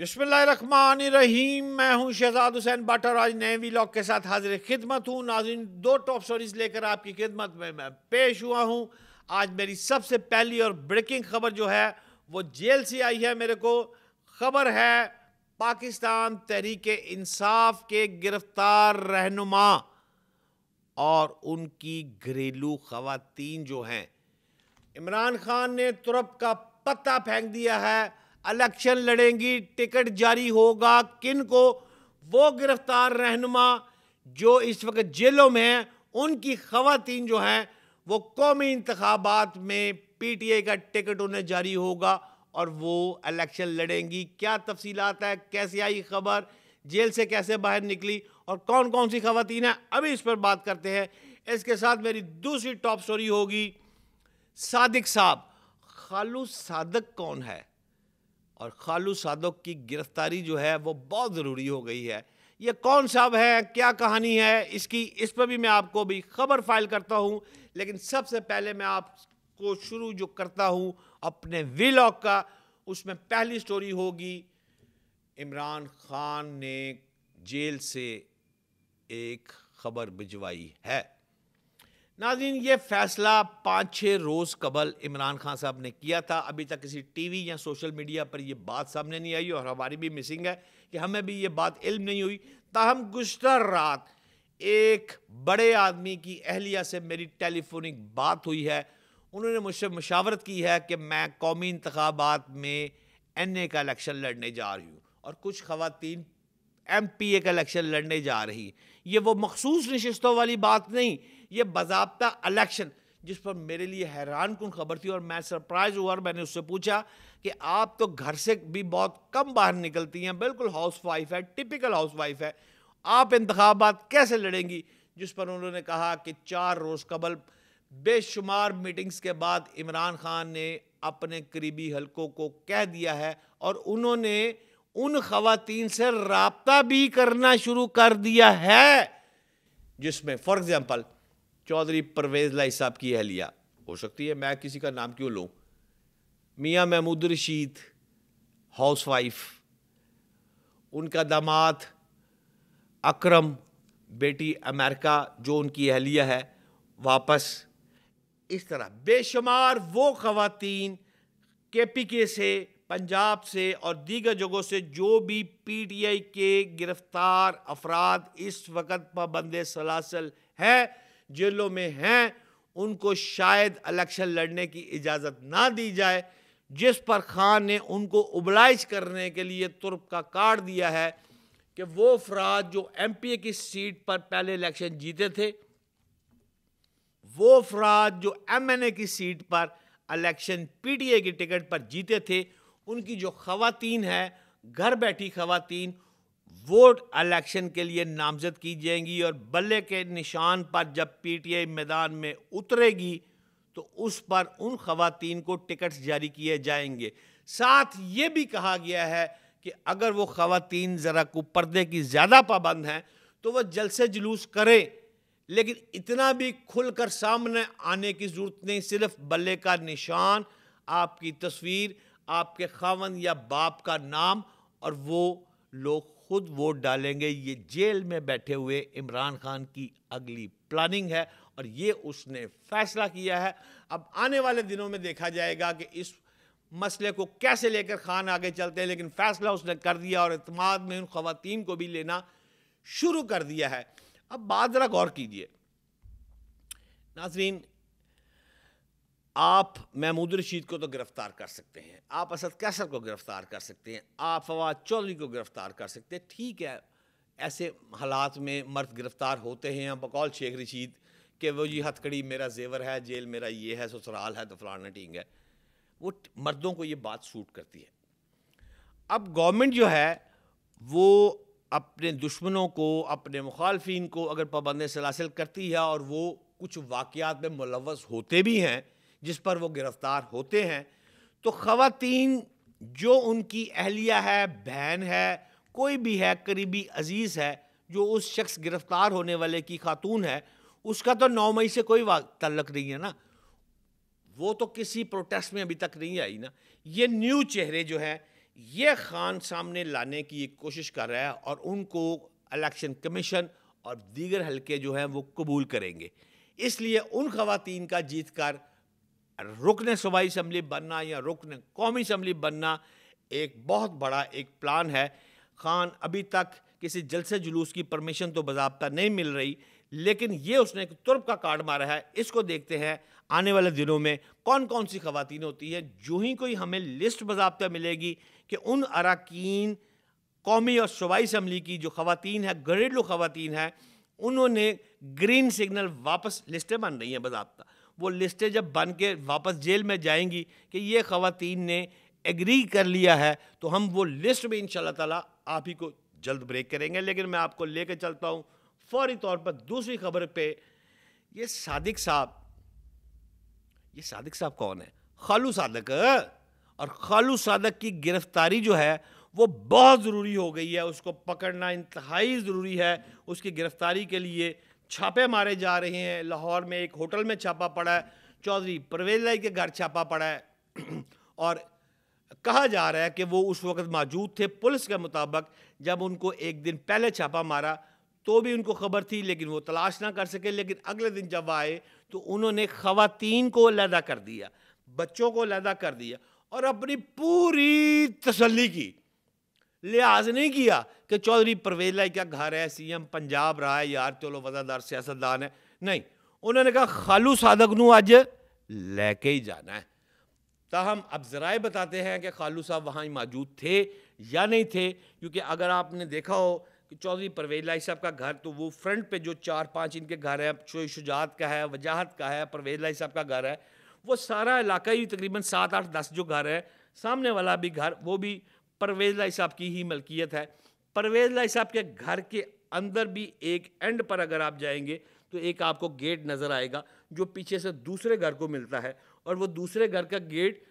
बिस्मिल्लाहमान रहीम मैं हूं शहजाद हुसैन और आज नए व्लॉग के साथ हाजिर खिदमत हूं नाजिन दो टॉप स्टोरीज लेकर आपकी खिदमत में मैं पेश हुआ हूं आज मेरी सबसे पहली और ब्रेकिंग खबर जो है वो जेल से आई है मेरे को खबर है पाकिस्तान तहरीक इंसाफ के गिरफ्तार रहनुमा और उनकी घरेलू खातन जो हैं इमरान खान ने तुरप का पत्ता फेंक दिया है इलेक्शन लड़ेंगी टिकट जारी होगा किन को वो गिरफ्तार रहनुमा जो इस वक्त जेलों में हैं उनकी खातन जो हैं वो कौमी इंतबात में पी टी आई का टिकट उन्हें जारी होगा और वो इलेक्शन लड़ेंगी क्या तफसीलात है कैसे आई खबर जेल से कैसे बाहर निकली और कौन कौन सी खातन है अभी इस पर बात करते हैं इसके साथ मेरी दूसरी टॉप स्टोरी होगी सादिक साहब खालू सादक कौन है और खालू सादक की गिरफ्तारी जो है वो बहुत ज़रूरी हो गई है ये कौन साहब है क्या कहानी है इसकी इस पर भी मैं आपको भी खबर फाइल करता हूँ लेकिन सबसे पहले मैं आपको शुरू जो करता हूँ अपने व्लॉग का उसमें पहली स्टोरी होगी इमरान खान ने जेल से एक खबर भिजवाई है नाजीन ये फैसला पाँच छः रोज़ कबल इमरान खान साहब ने किया था अभी तक किसी टीवी या सोशल मीडिया पर यह बात सामने नहीं आई और हमारी भी मिसिंग है कि हमें भी ये बात इल्म नहीं हुई ताहम गुजत रात एक बड़े आदमी की अहलिया से मेरी टेलीफोनिक बात हुई है उन्होंने मुझसे मशावरत की है कि मैं कौमी इंतबात में एन ए का इलेक्शन लड़ने जा रही हूँ और कुछ खातन एम पी ए का इलेक्शन लड़ने जा रही ये वो मखसूस नशस्तों वाली बात नहीं ये बाबा इलेक्शन जिस पर मेरे लिए हैरान कन खबर थी और मैं सरप्राइज हुआ और मैंने उससे पूछा कि आप तो घर से भी बहुत कम बाहर निकलती हैं बिल्कुल हाउस वाइफ है टिपिकल हाउस वाइफ है आप इंतबात कैसे लड़ेंगी जिस पर उन्होंने कहा कि चार रोज़ कबल बेशुमार मीटिंग्स के बाद इमरान खान ने अपने करीबी हलकों को कह दिया है और उन्होंने उन खातन से रबता भी करना शुरू कर दिया है जिसमें फॉर एग्ज़ाम्पल चौधरी परवेज लाई साहब की अहलिया हो सकती है मैं किसी का नाम क्यों लूँ मियाँ महमूद रशीद हाउस वाइफ उनका दामाद अकरम बेटी अमेरिका जो उनकी अहलिया है वापस इस तरह बेशुमार वो ख़वातीन के पी के से पंजाब से और दीगर जगहों से जो भी पी टी आई के गिरफ्तार अफराद इस वक्त पाबंद सलासल है जेलों में हैं उनको शायद इलेक्शन लड़ने की इजाज़त ना दी जाए जिस पर खान ने उनको उबलाइज करने के लिए तुर्क का कार्ड दिया है कि वो अफराद जो एम पी ए की सीट पर पहले इलेक्शन जीते थे वो अफराद जो एम एन ए की सीट पर इलेक्शन पी टी ए की टिकट पर जीते थे उनकी जो खातन है घर बैठी खातन वोट इलेक्शन के लिए नामजद की जाएंगी और बल्ले के निशान पर जब पीटीआई मैदान में उतरेगी तो उस पर उन खातन को टिकट्स जारी किए जाएंगे साथ ये भी कहा गया है कि अगर वो खातन ज़रा को पर्दे की ज़्यादा पाबंद हैं तो वह जलसे जुलूस करें लेकिन इतना भी खुल कर सामने आने की ज़रूरत नहीं सिर्फ बल्ले का निशान आपकी तस्वीर आपके खावन या बाप का नाम और वो लोग खुद वोट डालेंगे ये जेल में बैठे हुए इमरान खान की अगली प्लानिंग है और ये उसने फैसला किया है अब आने वाले दिनों में देखा जाएगा कि इस मसले को कैसे लेकर खान आगे चलते हैं लेकिन फैसला उसने कर दिया और अतमाद में उन खातन को भी लेना शुरू कर दिया है अब बात ज़रा गौर कीजिए नाजरीन आप महमूद रशीद को तो गिरफ़्तार कर सकते हैं आप असद कैसर को गिरफ़्तार कर सकते हैं आप फवाद चौधरी को गिरफ़्तार कर सकते हैं ठीक है ऐसे हालात में मर्द गिरफ़्तार होते हैं या बकौल शेख रशीद के वो जी हथकड़ी मेरा जेवर है जेल मेरा ये है ससुराल है तो फलाना टींग है वो मर्दों को ये बात सूट करती है अब गवर्नमेंट जो है वो अपने दुश्मनों को अपने मुखालफन को अगर पाबंद सलासिल करती है और वो कुछ वाक़ात में मुलवस होते भी हैं जिस पर वो गिरफ्तार होते हैं तो खातन जो उनकी अहलिया है बहन है कोई भी है करीबी अजीज़ है जो उस शख्स गिरफ़्तार होने वाले की खातून है उसका तो नौ मई से कोई तल्लक नहीं है ना वो तो किसी प्रोटेस्ट में अभी तक नहीं आई ना ये न्यू चेहरे जो है ये खान सामने लाने की कोशिश कर रहा है और उनको इलेक्शन कमीशन और दीगर हलके जो हैं वो कबूल करेंगे इसलिए उन खातन का जीत कर रुकने सूबाई इसम्बली बनना या रुकने कौमी इसम्बली बनना एक बहुत बड़ा एक प्लान है खान अभी तक किसी जलसे जुलूस की परमिशन तो बाबा नहीं मिल रही लेकिन ये उसने एक तुर्क का कार्ड मारा है इसको देखते हैं आने वाले दिनों में कौन कौन सी खातन होती हैं जो ही कोई हमें लिस्ट बाबा मिलेगी कि उन अरकान कौमी और सूबाई इसम्बली की जो खातन है घरेलू खातन है उन्होंने ग्रीन सिग्नल वापस लिस्टें बन रही हैं बाबा वो लिस्टें जब बन के वापस जेल में जाएंगी कि ये खातन ने एग्री कर लिया है तो हम वो लिस्ट भी इन ताला आप ही को जल्द ब्रेक करेंगे लेकिन मैं आपको लेकर चलता हूँ फौरी तौर पर दूसरी खबर पे ये सादिक साहब ये सादिक साहब कौन है खालू सादक और खालू सादक की गिरफ्तारी जो है वो बहुत ज़रूरी हो गई है उसको पकड़ना इंतहाई ज़रूरी है उसकी गिरफ्तारी के लिए छापे मारे जा रहे हैं लाहौर में एक होटल में छापा पड़ा है चौधरी परवेज राय के घर छापा पड़ा है और कहा जा रहा है कि वो उस वक्त मौजूद थे पुलिस के मुताबिक जब उनको एक दिन पहले छापा मारा तो भी उनको खबर थी लेकिन वो तलाश ना कर सके लेकिन अगले दिन जब आए तो उन्होंने ख़वातीन को अलहदा कर दिया बच्चों को अलहदा कर दिया और अपनी पूरी तसली की लिहाज नहीं किया कि चौधरी परवेज लाई क्या घर है सी एम पंजाब रहा है यार चलो वजादार सियासतदान है नहीं उन्होंने कहा खालू साधक न अज लेके ही जाना है ताहम अब ज़राए बताते हैं कि खालू साहब वहाँ ही मौजूद थे या नहीं थे क्योंकि अगर आपने देखा हो कि चौधरी परवेज लाई साहब का घर तो वो फ्रंट पे जो चार पांच इनके घर हैं शो शुजात का है वजाहत का है परवेज लाई साहब का घर है वो सारा इलाका ही तकरीबन सात आठ दस जो घर है सामने वाला भी घर वो भी परवेज लाई साहब की ही मलकियत है परवेज लाई साहब के घर के अंदर भी एक एंड पर अगर आप जाएंगे तो एक आपको गेट नज़र आएगा जो पीछे से दूसरे घर को मिलता है और वो दूसरे घर का गेट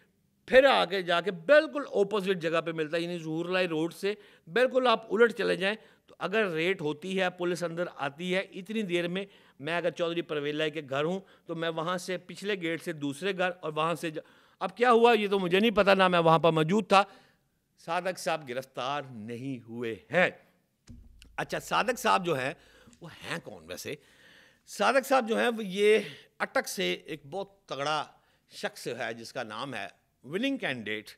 फिर आगे जाके बिल्कुल ऑपोजिट जगह पे मिलता है यानी जहूरलाई रोड से बिल्कुल आप उलट चले जाएं तो अगर रेट होती है पुलिस अंदर आती है इतनी देर में मैं अगर चौधरी परवेलाई के घर हूँ तो मैं वहाँ से पिछले गेट से दूसरे घर और वहाँ से अब क्या हुआ ये तो मुझे नहीं पता ना मैं वहाँ पर मौजूद था सादक साहब गिरफ्तार नहीं हुए हैं अच्छा सादक साहब जो हैं वो हैं कौन वैसे सादक साहब जो हैं वो ये अटक से एक बहुत तगड़ा शख्स है जिसका नाम है विनिंग कैंडिडेट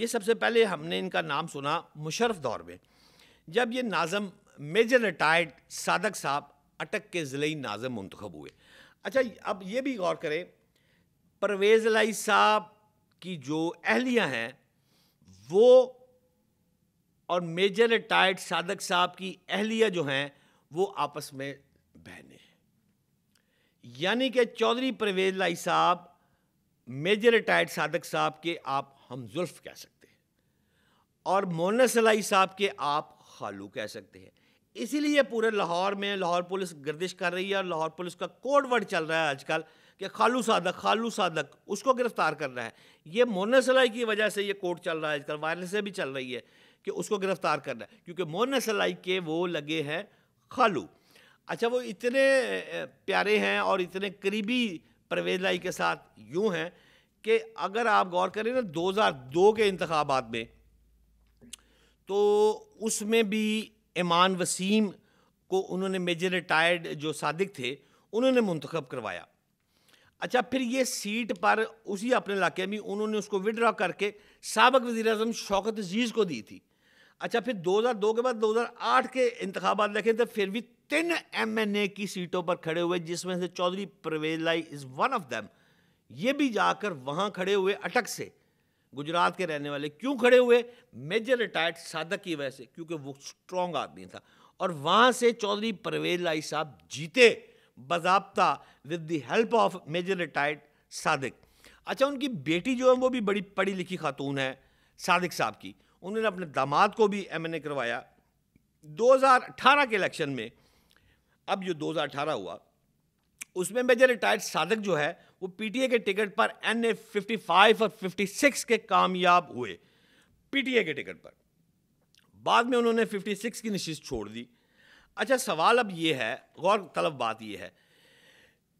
ये सबसे पहले हमने इनका नाम सुना मुशरफ दौर में जब ये नाजम मेजर रिटायर्ड सादक साहब अटक के ज़िले नाजम मंतखब हुए अच्छा अब ये भी गौर करें परवेज़ लाई साहब की जो अहलियाँ हैं वो और मेजर रिटायर्ड साधक साहब की अहलिया जो हैं वो आपस में बहने यानी कि चौधरी परवेज लाई साहब मेजर रिटायर्ड साधक साहब के आप हम जुल्फ कह सकते हैं और मोनस लाई साहब के आप खालू कह सकते हैं इसीलिए पूरे लाहौर में लाहौर पुलिस गर्दिश कर रही है और लाहौर पुलिस का कोड वर्ड चल रहा है आजकल कि खालू साधक खालू साधक उसको गिरफ्तार कर रहा है ये मोनस लाई की वजह से ये कोड चल रहा है आजकल वायरल से भी चल रही है कि उसको गिरफ्तार करना है क्योंकि मोहन सलाई के वो लगे हैं खालू अच्छा वो इतने प्यारे हैं और इतने करीबी परवेज लाई के साथ यूँ हैं कि अगर आप गौर करें ना 2002 के इंतबात में तो उसमें भी ईमान वसीम को उन्होंने मेजर रिटायर्ड जो सादिक थे उन्होंने मंतखब करवाया अच्छा फिर ये सीट पर उसी अपने इलाके में उन्होंने उसको विड्रॉ करके सबक वज़ी अजम शौकत अजीज़ को दी थी अच्छा फिर 2002 के बाद 2008 के इंतबात देखें तो फिर भी तीन एमएनए की सीटों पर खड़े हुए जिसमें से Chaudhry Elahi is one of them ये भी जाकर वहाँ खड़े हुए अटक से गुजरात के रहने वाले क्यों खड़े हुए मेजर रिटायर्ड साधक की वजह से क्योंकि वो स्ट्रॉन्ग आदमी था और वहाँ से चौधरी परवेज लाई साहब जीते बजाबता with the help of major retired Sadiq अच्छा उनकी बेटी जो है वो भी बड़ी पढ़ी लिखी खातून है सादिक साहब की उन्होंने अपने दामाद को भी एम एन ए करवाया 2018 के इलेक्शन में अब जो 2018 हुआ उसमें मेजर रिटायर्ड साधक जो है वो पीटीए के टिकट पर एन ए फिफ्टी फाइव और 56 के कामयाब हुए पीटीए के टिकट पर बाद में उन्होंने 56 की नशीस छोड़ दी अच्छा सवाल अब ये है गौर तलब बात ये है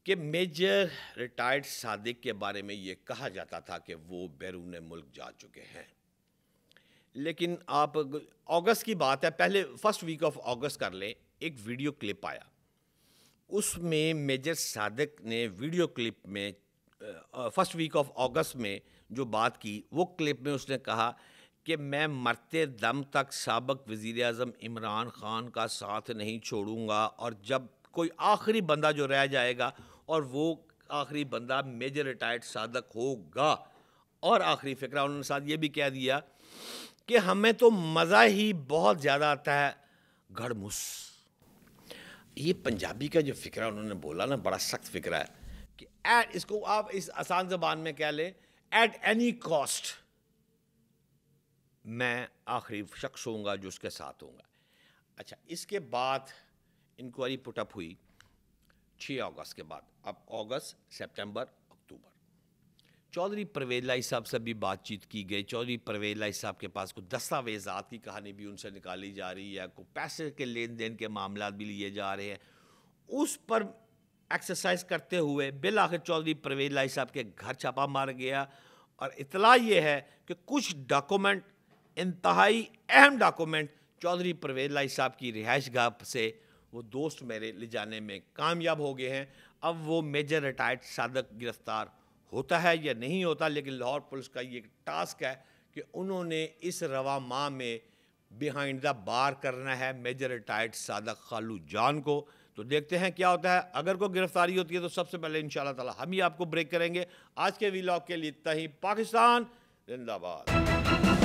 कि मेजर रिटायर्ड सादिक के बारे में ये कहा जाता था कि वो बैरून मुल्क जा चुके हैं लेकिन आप अगस्त की बात है पहले फर्स्ट वीक ऑफ अगस्त कर लें एक वीडियो क्लिप आया उसमें मेजर सादक ने वीडियो क्लिप में फर्स्ट वीक ऑफ अगस्त में जो बात की वो क्लिप में उसने कहा कि मैं मरते दम तक सबक वज़ी अजम इमरान ख़ान का साथ नहीं छोड़ूंगा और जब कोई आखिरी बंदा जो रह जाएगा और वो आखिरी बंदा मेजर रिटायर्ड सादक होगा और आखिरी फ़िक्रा उन्होंने साथ ये भी कह दिया कि हमें तो मज़ा ही बहुत ज़्यादा आता है घड़मुस ये पंजाबी का जो फिक्र उन्होंने बोला ना बड़ा सख्त फिक्र है कि एट इसको आप इस आसान जबान में कह लें एट एनी कॉस्ट मैं आखिरी शख्स होऊंगा जो उसके साथ होऊंगा अच्छा इसके बाद इंक्वायरी पुटअप हुई छः अगस्त के बाद अब अगस्त सितंबर चौधरी परवेज लाई साहब से भी बातचीत की गई चौधरी परवेज लाई साहब के पास कुछ दस्तावेजात की कहानी भी उनसे निकाली जा रही है कुछ पैसे के लेन देन के मामला भी लिए जा रहे हैं उस पर एक्सरसाइज करते हुए बिल आखिर चौधरी परवेज लाई साहब के घर छापा मार गया और इतला ये है कि कुछ डॉक्यूमेंट इंतहाई अहम डॉक्यूमेंट चौधरी परवेज लाई साहब की रिहाइश गाह से वो दोस्त मेरे ले जाने में कामयाब हो गए हैं अब वो मेजर रिटायर्ड साधक गिरफ्तार होता है या नहीं होता लेकिन लाहौर पुलिस का ये टास्क है कि उन्होंने इस रवा माह में बिहाइंड द बार करना है मेजर रिटायर्ड सादक खालू जान को तो देखते हैं क्या होता है अगर कोई गिरफ्तारी होती है तो सबसे पहले इन ताला हम ही आपको ब्रेक करेंगे आज के वीलॉग के लिए इतना ही पाकिस्तान जिंदाबाद